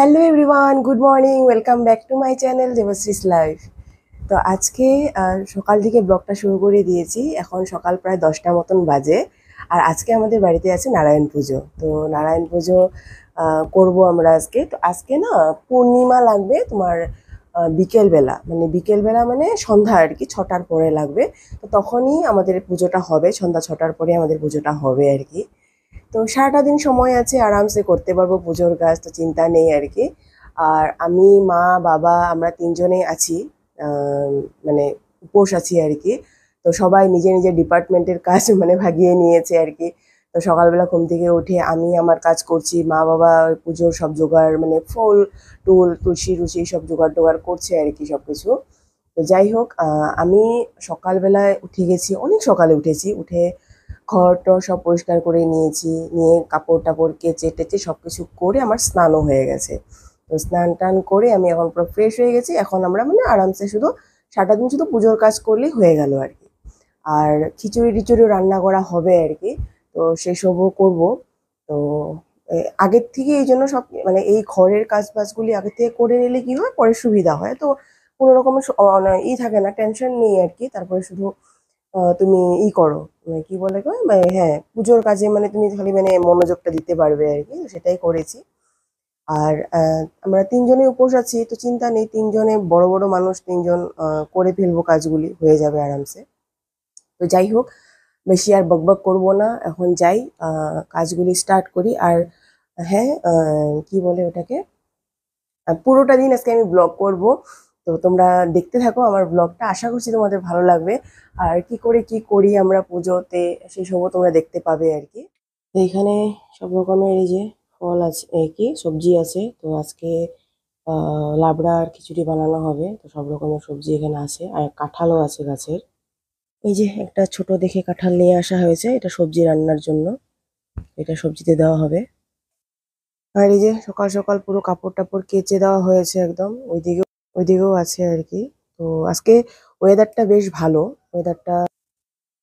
Hello everyone good morning welcome back to my channel Debashree's life তো আজকে সকাল থেকে ব্লগটা শুরু করে দিয়েছি এখন সকাল প্রায় দশটা মতন বাজে আর আজকে আমাদের বাড়িতে আছে নারায়ণ পুজো তো নারায়ণ পুজো করব আমরা আজকে তো আজকে না পূর্ণিমা লাগবে তোমার বিকেলবেলা মানে বিকেলবেলা মানে সন্ধ্যা আর কি ছটার পরে লাগবে তো তখনই আমাদের পুজোটা হবে সন্ধ্যা ছটার পরে আমাদের পুজোটা হবে আর কি তো সারাটা দিন সময় আছে আরামসে করতে পারবো পুজোর কাজ তো চিন্তা নেই আর কি আর আমি মা বাবা আমরা তিনজনে আছি মানে উপোস আছি আর কি তো সবাই নিজে নিজের ডিপার্টমেন্টের কাজ মানে ভাগিয়ে নিয়েছে আর কি তো সকালবেলা ঘুম থেকে উঠে আমি আমার কাজ করছি মা বাবা পুজোর সব জোগাড় মানে ফুল টুল তুলসী রুচি সব জোগাড় টোগাড় করছে আর কি সব কিছু তো যাই হোক আমি সকালবেলায় উঠে গেছি অনেক সকালে উঠেছি উঠে ঘর টর সব পরিষ্কার করে নিয়েছি নিয়ে কাপড় টাপড় কেচে টেচে সব কিছু করে আমার স্নানও হয়ে গেছে তো স্নান টান করে আমি এখন পুরো ফ্রেশ হয়ে গেছি এখন আমরা মানে আরামসে শুধু সারাটা দিন শুধু পুজোর কাজ করলেই হয়ে গেল আর কি আর খিচুড়ি টিচুড়িও রান্না করা হবে আর কি তো সেসবও করব তো আগের থেকে এই জন্য সব মানে এই ঘরের কাজ বাজগুলি আগে থেকে করে নিলে কি হয় পরে সুবিধা হয় তো কোনো রকমের মানে ই থাকে না টেনশন নেই আর কি তারপরে শুধু তুমি ই করো মানে কি বলে মানে হ্যাঁ পুজোর কাজে মানে তুমি খালি মানে মনোযোগটা দিতে পারবে আর কি সেটাই করেছি আর আমরা তিনজনে উপোস আছি তো চিন্তা নেই তিনজনে বড় বড় মানুষ তিনজন করে ফেলবো কাজগুলি হয়ে যাবে আরামসে তো যাই হোক বেশি আর বকবক করব না এখন যাই কাজগুলি স্টার্ট করি আর হ্যাঁ কি বলে ওটাকে পুরোটা দিন আজকে আমি ব্লগ করব তো তোমরা দেখতে থাকো আমার ব্লগটা আশা করছি তোমাদের ভালো লাগবে আর কি করে কি করি আমরা পুজোতে সবও তোমরা দেখতে পাবে আর কি তো এখানে সব রকমের এই যে ফল আছে কি সবজি আছে তো আজকে লাবড়া আর খিচুড়ি বানানো হবে তো সব রকমের সবজি এখানে আছে আর কাঁঠালও আছে গাছের এই যে একটা ছোট দেখে কাঁঠাল নিয়ে আসা হয়েছে এটা সবজি রান্নার জন্য এটা সবজিতে দেওয়া হবে আর এই যে সকাল সকাল পুরো কাপড় টাপড় কেচে দেওয়া হয়েছে একদম ওইদিকে ওইদিকেও আছে আর কি তো আজকে ওয়েদারটা বেশ ভালো ওয়েদারটা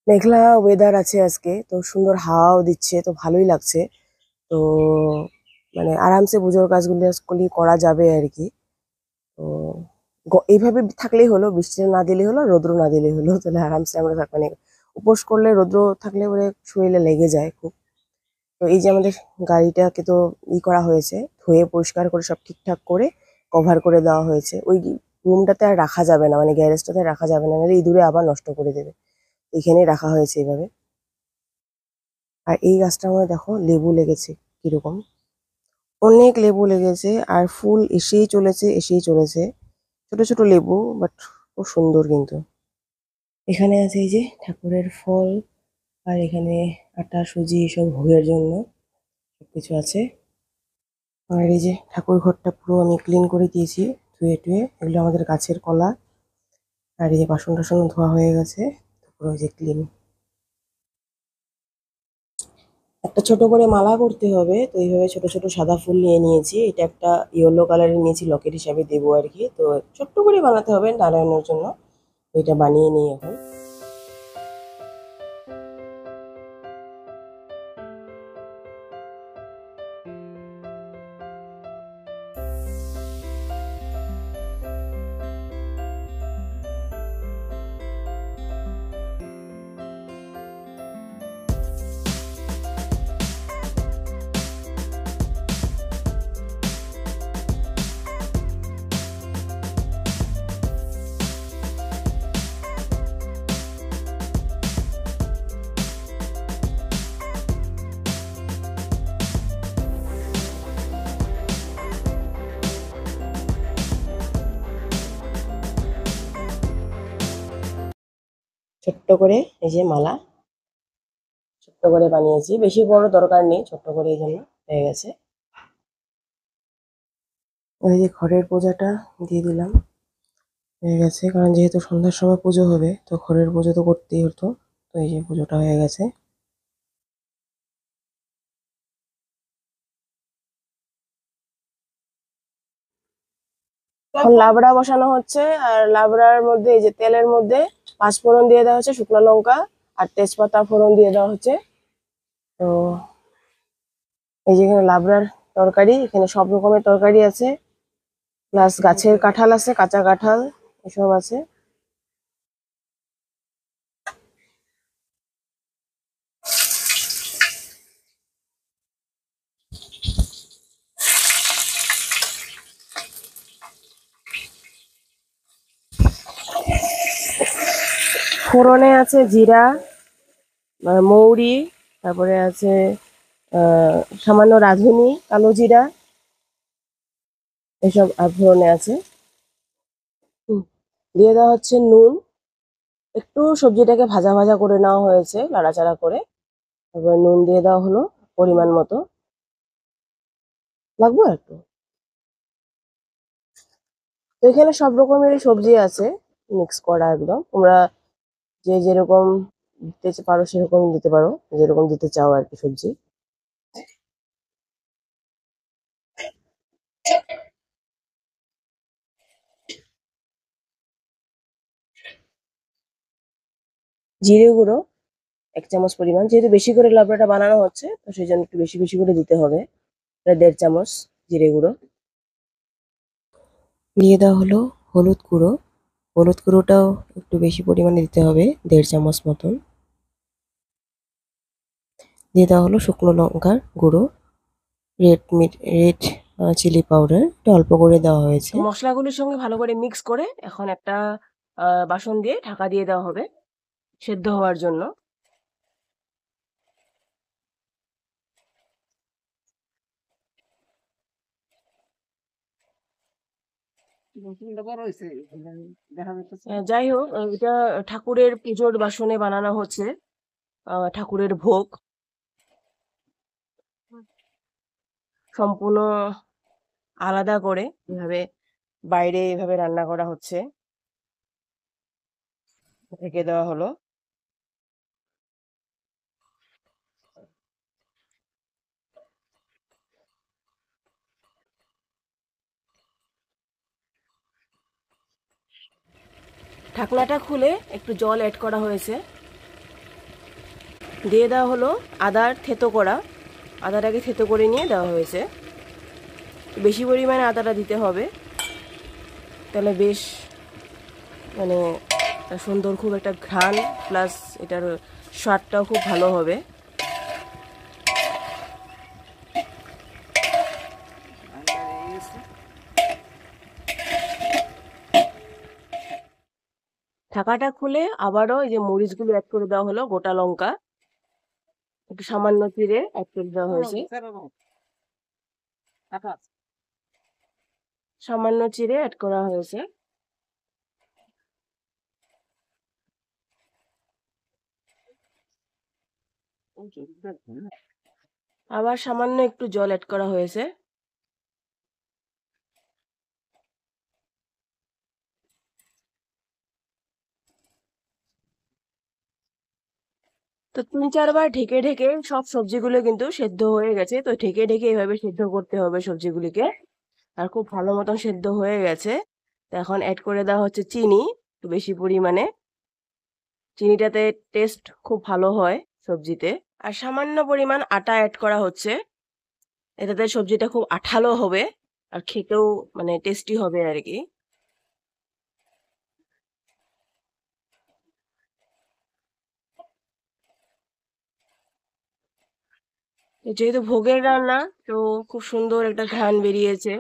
মেঘলা ওয়েদার আছে আজকে তো সুন্দর হাওয়াও দিচ্ছে তো ভালোই লাগছে তো মানে আরামসে পুজোর কাজগুলি করা যাবে আর কি তো এইভাবে থাকলেই হলো বৃষ্টি না দিলেই হলো রৌদ্র না দিলেই হলো তাহলে আরামসে আমরা থাক মানে উপোস করলে রৌদ্র থাকলে বলে শরীরে লেগে যায় খুব তো এই যে আমাদের গাড়িটাকে তো ই করা হয়েছে ধুয়ে পরিষ্কার করে সব ঠিকঠাক করে কভার করে দেওয়া হয়েছে ওই রুমটাতে আর রাখা যাবে না মানে গ্যারেজটাতে রাখা যাবে না নাহলে ইঁদুরে আবার নষ্ট করে দেবে এখানেই রাখা হয়েছে এইভাবে আর এই গাছটার মধ্যে দেখো লেবু লেগেছে কীরকম অনেক লেবু লেগেছে আর ফুল এসেই চলেছে এসেই চলেছে ছোট ছোট লেবু বাট খুব সুন্দর কিন্তু এখানে আছে এই যে ঠাকুরের ফল আর এখানে আটা সুজি এসব ভোগের জন্য সব কিছু আছে আর এই যে ঠাকুর ঘরটা পুরো আমি ক্লিন করে দিয়েছি ধুয়ে টুয়ে এগুলো আমাদের গাছের কলা আর এই যে বাসন টাসন ধোয়া হয়ে গেছে পুরো যে ক্লিন একটা ছোট করে মালা করতে হবে তো এইভাবে ছোট ছোট সাদা ফুল নিয়ে নিয়েছি এটা একটা ইয়েলো কালারের নিয়েছি লকেট হিসাবে দেবো আর কি তো ছোট্ট করে বানাতে হবে নারায়ণের জন্য এটা বানিয়ে নিয়ে এখন করে এই যে মালা ছোট্ট করে বানিয়েছি বেশি বড় দরকার নেই ছোট্ট করে এই জন্য হয়ে গেছে ওই যে ঘরের পূজাটা দিয়ে দিলাম হয়ে গেছে কারণ যেহেতু সন্ধ্যার সময় পুজো হবে তো ঘরের পুজো তো করতেই হতো তো এই যে পুজোটা হয়ে গেছে লাবড়া বসানো হচ্ছে আর লাবড়ার মধ্যে এই যে তেলের মধ্যে পাঁচ ফোড়ন দিয়ে দেওয়া হচ্ছে শুকনো লঙ্কা আর তেজপাতা ফোড়ন দিয়ে দেওয়া হচ্ছে তো এই যে এখানে লাবড়ার তরকারি এখানে সব রকমের তরকারি আছে প্লাস গাছের কাঁঠাল আছে কাঁচা কাঁঠাল এসব আছে ফোড়নে আছে জিরা মৌরি তারপরে আছে সামান্য রাঁধুনি কালো জিরা এসব ফোড়নে আছে দিয়ে দেওয়া হচ্ছে নুন একটু সবজিটাকে ভাজা ভাজা করে নেওয়া হয়েছে লাড়াচাড়া করে তারপরে নুন দিয়ে দেওয়া হলো পরিমাণ মতো লাগবো একটু তো এখানে সব রকমেরই সবজি আছে মিক্স করা একদম তোমরা যে যেরকম দিতে পারো সেরকম দিতে পারো যেরকম দিতে চাও আর কি সবজি জিরে গুঁড়ো এক চামচ পরিমাণ যেহেতু বেশি করে লাবড়াটা বানানো হচ্ছে তো সেই জন্য একটু বেশি বেশি করে দিতে হবে প্রায় দেড় চামচ জিরে গুঁড়ো দিয়ে দেওয়া হলো হলুদ গুঁড়ো হলুদ গুঁড়োটাও একটু বেশি পরিমাণে দিতে হবে দেড় চামচ মতন দিয়ে দেওয়া হলো শুকনো লঙ্কার গুঁড়ো রেড মিট রেড চিলি পাউডার একটু অল্প করে দেওয়া হয়েছে মশলাগুলির সঙ্গে ভালো করে মিক্স করে এখন একটা বাসন দিয়ে ঢাকা দিয়ে দেওয়া হবে সেদ্ধ হওয়ার জন্য হ্যাঁ, যাই হোক এটা ঠাকুরের পুজোর বাসনে বানানো হচ্ছে ঠাকুরের ভোগ সম্পূর্ণ আলাদা করে এভাবে বাইরে এভাবে রান্না করা হচ্ছে রেখে দেওয়া হলো ঢাকলাটা খুলে একটু জল অ্যাড করা হয়েছে দিয়ে দেওয়া হলো আদার থেতো করা আদাটাকে থেতো করে নিয়ে দেওয়া হয়েছে বেশি পরিমাণে আদাটা দিতে হবে তাহলে বেশ মানে সুন্দর খুব একটা ঘ্রাণ প্লাস এটার স্বাদটাও খুব ভালো হবে ঢাকাটা খুলে আবারও এই যে মরিচগুলো অ্যাড করে দেওয়া হলো গোটা লঙ্কা একটু সামান্য চিড়ে অ্যাড করে দেওয়া হ্যাঁ, হয়েছে হ্যাঁ, হ্যাঁ। সামান্য চিড়ে অ্যাড করা হয়েছে আবার সামান্য একটু জল অ্যাড করা হয়েছে তো তিন চারবার ঢেকে ঢেকে সব সবজিগুলো কিন্তু সেদ্ধ হয়ে গেছে তো ঢেকে ঢেকে এইভাবে সেদ্ধ করতে হবে সবজিগুলিকে আর খুব ভালো মতন সেদ্ধ হয়ে গেছে তো এখন অ্যাড করে দেওয়া হচ্ছে চিনি একটু বেশি পরিমাণে চিনিটাতে টেস্ট খুব ভালো হয় সবজিতে আর সামান্য পরিমাণ আটা অ্যাড করা হচ্ছে এটাতে সবজিটা খুব আঠালো হবে আর খেতেও মানে টেস্টি হবে আর কি যেহেতু ভোগের রান্না তো খুব সুন্দর একটা ঘ্রাণ বেরিয়েছে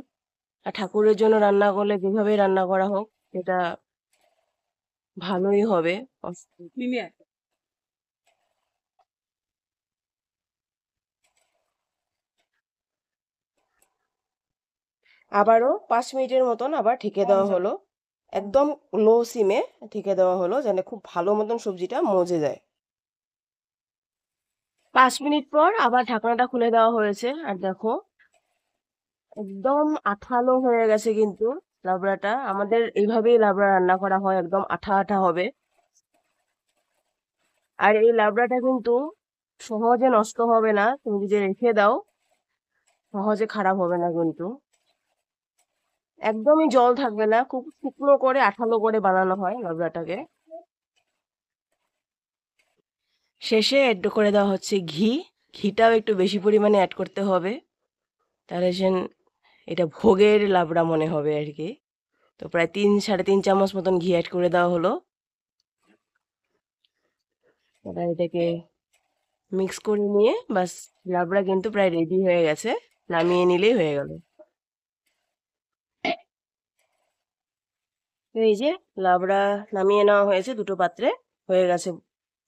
আর ঠাকুরের জন্য রান্না করলে যেভাবে রান্না করা হোক সেটা ভালোই হবে আবারও পাঁচ মিনিটের মতন আবার ঠেকে দেওয়া হলো একদম লো সিমে ঠেকে দেওয়া হলো যেন খুব ভালো মতন সবজিটা মজে যায় পাঁচ মিনিট পর আবার ঢাকনাটা খুলে দেওয়া হয়েছে আর দেখো একদম আঠালো হয়ে গেছে কিন্তু লাবড়াটা আমাদের এইভাবেই লাবড়া রান্না করা হয় একদম আঠা আঠা হবে আর এই লাবড়াটা কিন্তু সহজে নষ্ট হবে না তুমি যদি রেখে দাও সহজে খারাপ হবে না কিন্তু একদমই জল থাকবে না খুব শুকনো করে আঠালো করে বানানো হয় লাবড়াটাকে শেষে অ্যাড করে দেওয়া হচ্ছে ঘি ঘিটাও একটু বেশি পরিমাণে অ্যাড করতে হবে তাহলে সেন এটা ভোগের লাবড়া মনে হবে আর কি তো প্রায় তিন সাড়ে তিন চামচ মতন ঘি অ্যাড করে দেওয়া হলো এটাকে মিক্স করে নিয়ে বাস লাবড়া কিন্তু প্রায় রেডি হয়ে গেছে নামিয়ে নিলেই হয়ে গেল এই যে লাবড়া নামিয়ে নেওয়া হয়েছে দুটো পাত্রে হয়ে গেছে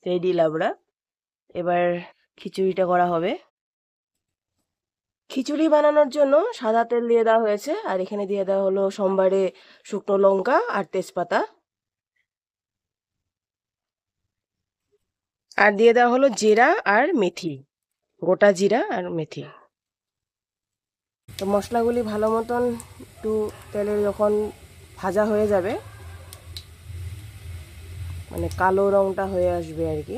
রেডি লাবড়া এবার খিচুড়িটা করা হবে খিচুড়ি বানানোর জন্য সাদা তেল দিয়ে দেওয়া হয়েছে আর এখানে দিয়ে দেওয়া হলো সোমবারে শুকনো লঙ্কা আর তেজপাতা আর দিয়ে দেওয়া হলো জিরা আর মেথি গোটা জিরা আর মেথি তো মশলাগুলি ভালো মতন একটু তেলে যখন ভাজা হয়ে যাবে মানে কালো রঙটা হয়ে আসবে আর কি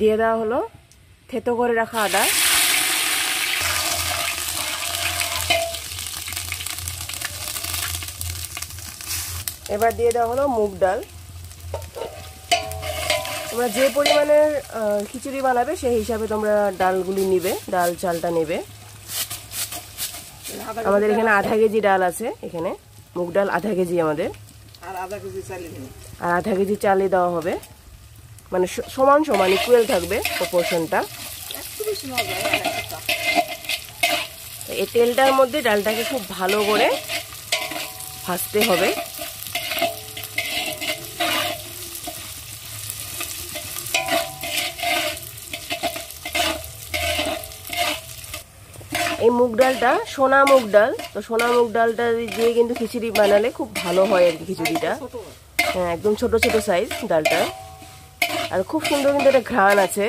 দিয়ে দেওয়া হলো থেতো করে রাখা আদা এবার দিয়ে দেওয়া হলো মুগ ডাল তোমরা যে পরিমাণের খিচুড়ি বানাবে সেই হিসাবে তোমরা ডালগুলি নেবে ডাল চালটা নেবে আমাদের এখানে আধা কেজি ডাল আছে এখানে মুগ ডাল আধা কেজি আমাদের আর আধা কেজি চালে দেওয়া হবে মানে সমান সমান ইকুয়াল থাকবে প্রপোর্শনটা এই তেলটার মধ্যে ডালটাকে খুব ভালো করে ভাজতে হবে এই মুগ ডালটা সোনা মুগ ডাল তো সোনা মুগ ডালটা দিয়ে কিন্তু খিচুড়ি বানালে খুব ভালো হয় আর কি খিচুড়িটা হ্যাঁ একদম ছোট ছোট সাইজ ডালটা আর খুব সুন্দর কিন্তু একটা ঘ্রাণ আছে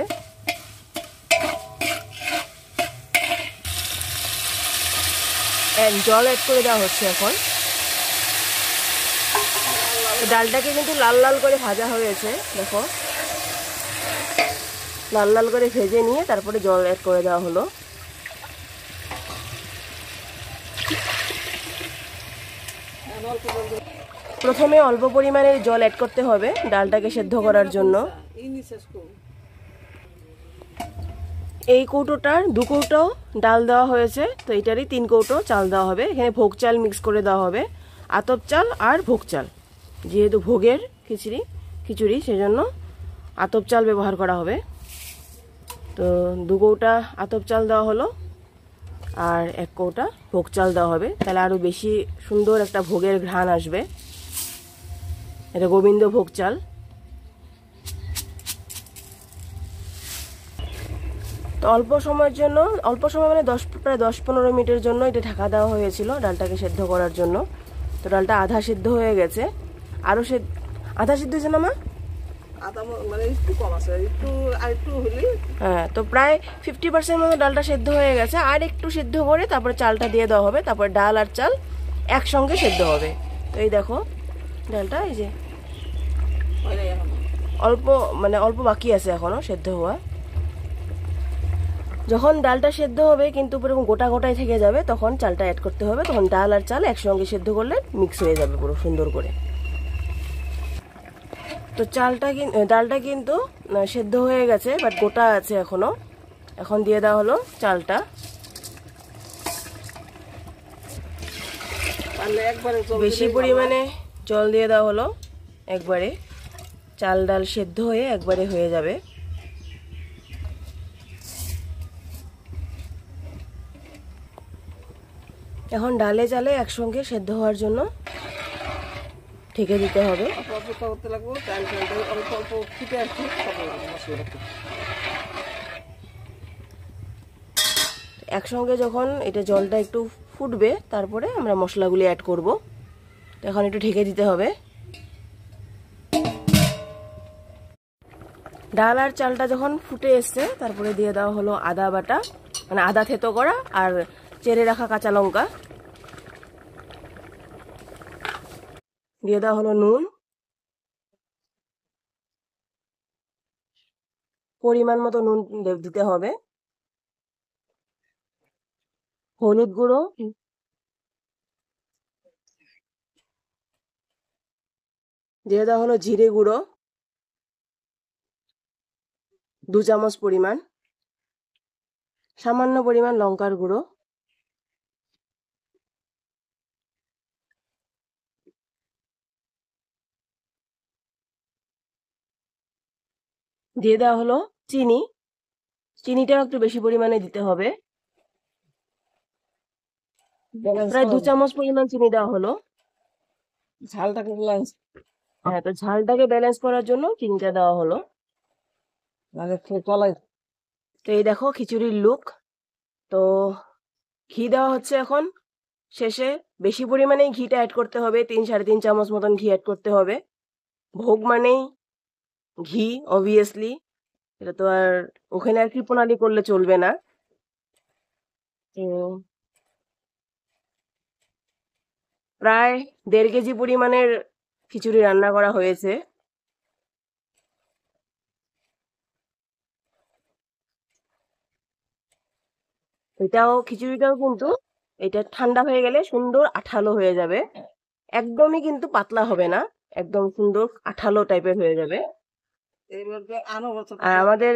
জল অ্যাড করে দেওয়া হচ্ছে এখন ডালটাকে কিন্তু লাল লাল করে ভাজা হয়েছে দেখো লাল লাল করে ভেজে নিয়ে তারপরে জল অ্যাড করে দেওয়া হলো প্রথমে অল্প পরিমাণে জল অ্যাড করতে হবে ডালটাকে সেদ্ধ করার জন্য এই কৌটোটার দু কৌটো ডাল দেওয়া হয়েছে তো এটারই তিন কৌটো চাল দেওয়া হবে এখানে ভোগ চাল মিক্স করে দেওয়া হবে আতপ চাল আর ভোগ চাল যেহেতু ভোগের খিচড়ি খিচুড়ি সেজন্য আতপ চাল ব্যবহার করা হবে তো দু কৌটা আতপ চাল দেওয়া হলো আর এক কৌটা ভোগ চাল দেওয়া হবে তাহলে আরও বেশি সুন্দর একটা ভোগের ঘ্রাণ আসবে এটা গোবিন্দভোগ চাল তো অল্প সময়ের জন্য অল্প সময় মানে দশ প্রায় দশ পনেরো মিনিটের জন্য এটা ঢাকা দেওয়া হয়েছিল ডালটাকে সেদ্ধ করার জন্য তো ডালটা আধা সিদ্ধ হয়ে গেছে আরও সে আধা সিদ্ধ হয়েছে না মা মানে হ্যাঁ তো প্রায় ফিফটি পার্সেন্ট মতো ডালটা সেদ্ধ হয়ে গেছে আর একটু সিদ্ধ করে তারপরে চালটা দিয়ে দেওয়া হবে তারপরে ডাল আর চাল একসঙ্গে সেদ্ধ হবে তো এই দেখো ডালটা এই যে অল্প মানে অল্প বাকি আছে এখনও সেদ্ধ হওয়া যখন ডালটা সেদ্ধ হবে কিন্তু পুরো গোটা গোটাই থেকে যাবে তখন চালটা অ্যাড করতে হবে তখন ডাল আর চাল একসঙ্গে সেদ্ধ করলে মিক্স হয়ে যাবে পুরো সুন্দর করে তো চালটা ডালটা কিন্তু সেদ্ধ হয়ে গেছে বাট গোটা আছে এখনও এখন দিয়ে দেওয়া হলো চালটা বেশি পরিমাণে জল দিয়ে দেওয়া হলো একবারে চাল ডাল সেদ্ধ হয়ে একবারে হয়ে যাবে এখন ডালে চালে একসঙ্গে সেদ্ধ হওয়ার জন্য ঠেকে দিতে হবে একসঙ্গে যখন এটা জলটা একটু ফুটবে তারপরে আমরা মশলাগুলি অ্যাড করব এখন একটু ঢেকে দিতে হবে ডাল আর চালটা যখন ফুটে এসছে তারপরে দিয়ে দেওয়া হলো আদা বাটা মানে আদা থেতো করা আর চেড়ে রাখা কাঁচা লঙ্কা দিয়ে দেওয়া হলো নুন পরিমাণ মতো নুন দিতে হবে হলুদ গুঁড়ো দিয়ে দেওয়া হলো জিরে গুঁড়ো দু চামচ পরিমাণ সামান্য পরিমাণ লঙ্কার গুঁড়ো দিয়ে দেওয়া হলো চিনি চিনিটাও একটু বেশি পরিমাণে দিতে হবে প্রায় দু চামচ পরিমাণ চিনি দেওয়া হলো ঝালটাকে ব্যালেন্স হ্যাঁ তো ঝালটাকে ব্যালেন্স করার জন্য চিনিটা দেওয়া হলো তো এই দেখো খিচুড়ির লুক তো ঘি দেওয়া হচ্ছে এখন শেষে বেশি পরিমাণেই ঘিটা অ্যাড করতে হবে তিন সাড়ে তিন চামচ মতন ঘি অ্যাড করতে হবে ভোগ মানেই ঘি অবভিয়াসলি এটা তো আর ওখানে আর কৃপণালি করলে চলবে না তো প্রায় দেড় কেজি পরিমাণের খিচুড়ি রান্না করা হয়েছে এটাও খিচুড়িটাও কিন্তু এটা ঠান্ডা হয়ে গেলে সুন্দর আঠালো হয়ে যাবে একদমই কিন্তু পাতলা হবে না একদম সুন্দর আঠালো টাইপের হয়ে যাবে আর আমাদের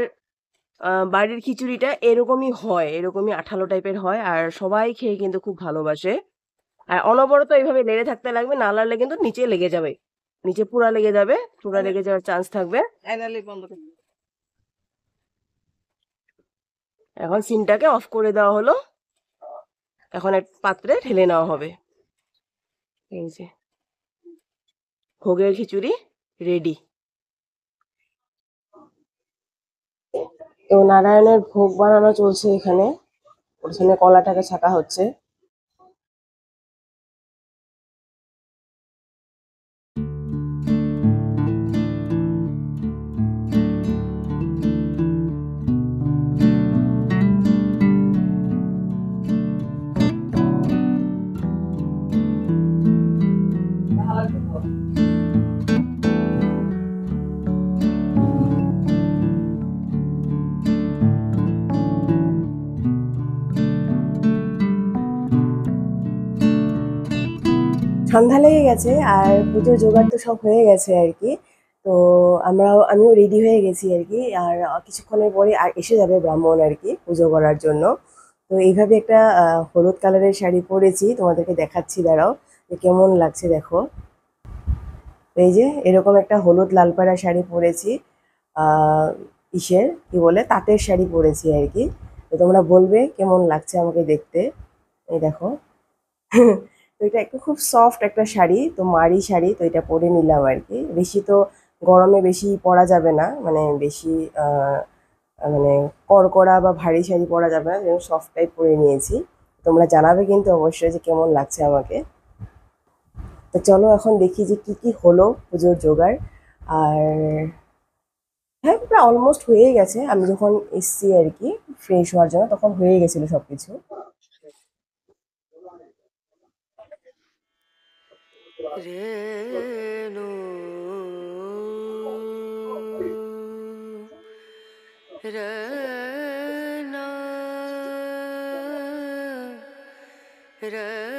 বাড়ির খিচুড়িটা এরকমই হয় এরকমই আঠালো টাইপের হয় আর সবাই খেয়ে কিন্তু খুব ভালোবাসে আর অনবরত এইভাবে লেগে থাকতে লাগবে না লাগলে কিন্তু নিচে লেগে যাবে নিচে পুরা লেগে যাবে পুরা হ্যাঁ। লেগে যাওয়ার চান্স থাকবে এখন সিনটাকে অফ করে দেওয়া হলো এখন এক পাত্রে ঢেলে নেওয়া হবে এই যে ভোগের খিচুড়ি রেডি তো নারায়ণের ভোগ বানানো চলছে এখানে ওর কলাটাকে ছাঁকা হচ্ছে সন্ধ্যা লেগে গেছে আর পুজোর জোগাড় তো সব হয়ে গেছে আর কি তো আমরাও আমিও রেডি হয়ে গেছি আর কি আর কিছুক্ষণের পরে আর এসে যাবে ব্রাহ্মণ আর কি পুজো করার জন্য তো এইভাবে একটা হলুদ কালারের শাড়ি পরেছি তোমাদেরকে দেখাচ্ছি দাঁড়াও যে কেমন লাগছে দেখো এই যে এরকম একটা হলুদ লাল পাড়া শাড়ি পরেছি ইসের কি বলে তাঁতের শাড়ি পরেছি আর কি তো তোমরা বলবে কেমন লাগছে আমাকে দেখতে এই দেখো তো এটা একটু খুব সফট একটা শাড়ি তো মারি শাড়ি তো এটা পরে নিলাম আর কি বেশি তো গরমে বেশি পরা যাবে না মানে বেশি মানে কড়কড়া বা ভারী শাড়ি পরা যাবে না যেরকম সফট টাইপ পরে নিয়েছি তোমরা জানাবে কিন্তু অবশ্যই যে কেমন লাগছে আমাকে তো চলো এখন দেখি যে কি কি হলো পুজোর জোগাড় আর হ্যাঁ প্রায় অলমোস্ট হয়ে গেছে আমি যখন এসছি আর কি ফ্রেশ হওয়ার জন্য তখন হয়ে গেছিল সব কিছু রেণু রে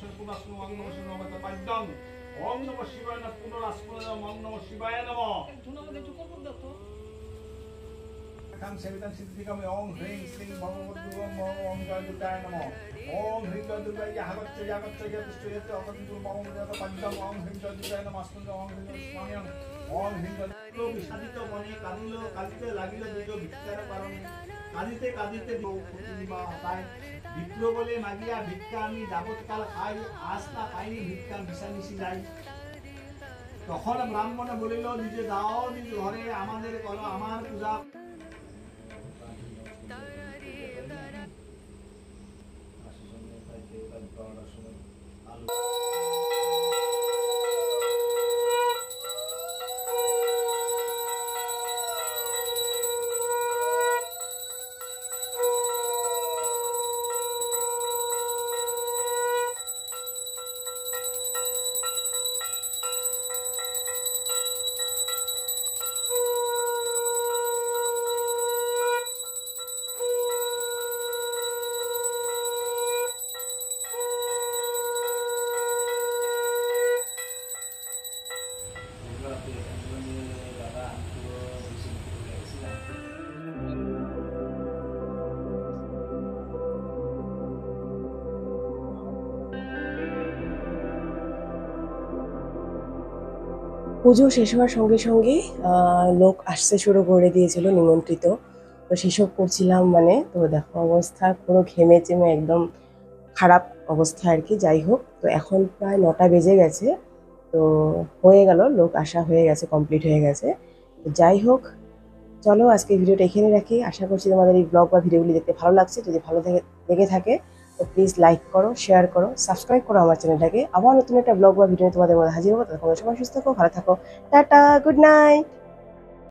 শঙ্কুবাসন ওং নম শিবায় পাদ্যং অং নম শিবায় না পুনরাস্পদ ওং নম শিবায় নম কাম সেবিতাম সিদ্ধিকামে ওং হ্রিং শ্রীং ভগবদ্গুরুম ওং জয় দুর্গায় নম ওং হ্রিং জয় দুর্গায় যাহাগচ্ছ যাগচ্ছ যতুষ্ট যত অকন্তুর মম যত পাদ্যং ওং হ্রিং জয় দুর্গায় নম অস্তন্দ ওং হ্রিং স্বামিয়ং ওং হ্রিং জয় বিষাদিত মনে কাঁদিল কাঁদিতে লাগিল দুর্গ ভিক্ষার কারণে কাঁদিতে কাঁদিতে প্রতিমা হতায় ভিক্ষু বলে মাগিয়া ভিক্ষা আমি যাবৎকাল খাই আস্থা খাইনি ভিক্ষা বিচার নিছি যাই তখন ব্ৰাহ্মণে বলিল নিজে যাও নিজ ঘৰে আমাৰ কৰ আমাৰ পূজা পুজো শেষ হওয়ার সঙ্গে সঙ্গে লোক আসতে শুরু করে দিয়েছিল নিমন্ত্রিত তো সেসব করছিলাম মানে তো দেখো অবস্থা পুরো ঘেমে চেমে একদম খারাপ অবস্থা আর কি যাই হোক তো এখন প্রায় নটা বেজে গেছে তো হয়ে গেল লোক আসা হয়ে গেছে কমপ্লিট হয়ে গেছে তো যাই হোক চলো আজকে ভিডিওটা এখানে রাখি আশা করছি তোমাদের এই ব্লগ বা ভিডিওগুলি দেখতে ভালো লাগছে যদি ভালো থেকে লেগে থাকে তো প্লিজ লাইক করো শেয়ার করো সাবস্ক্রাইব করো আমার চ্যানেলটাকে আবার নতুন একটা ব্লগ বা ভিডিও তোমাদের মধ্যে হাজির হবো তখন সবাই সুস্থ থাকো ভালো থাকো টাটা গুড নাইট